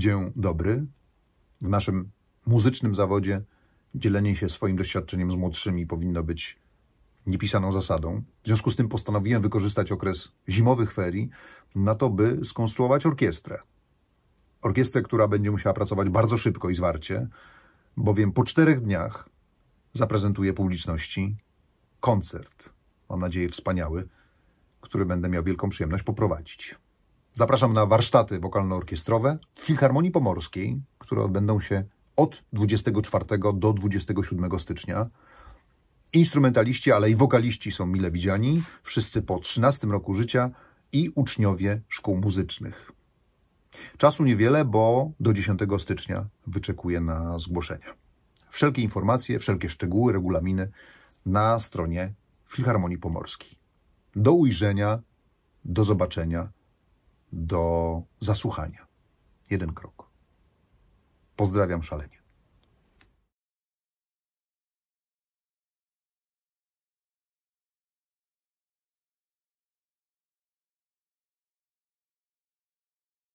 Dzień dobry. W naszym muzycznym zawodzie dzielenie się swoim doświadczeniem z młodszymi powinno być niepisaną zasadą. W związku z tym postanowiłem wykorzystać okres zimowych ferii na to, by skonstruować orkiestrę. Orkiestrę, która będzie musiała pracować bardzo szybko i zwarcie, bowiem po czterech dniach zaprezentuję publiczności koncert, mam nadzieję wspaniały, który będę miał wielką przyjemność poprowadzić. Zapraszam na warsztaty wokalno-orkiestrowe w Filharmonii Pomorskiej, które odbędą się od 24 do 27 stycznia. Instrumentaliści, ale i wokaliści są mile widziani, wszyscy po 13 roku życia i uczniowie szkół muzycznych. Czasu niewiele, bo do 10 stycznia wyczekuję na zgłoszenia. Wszelkie informacje, wszelkie szczegóły, regulaminy na stronie Filharmonii Pomorskiej. Do ujrzenia, do zobaczenia do zasłuchania. Jeden krok. Pozdrawiam szalenie.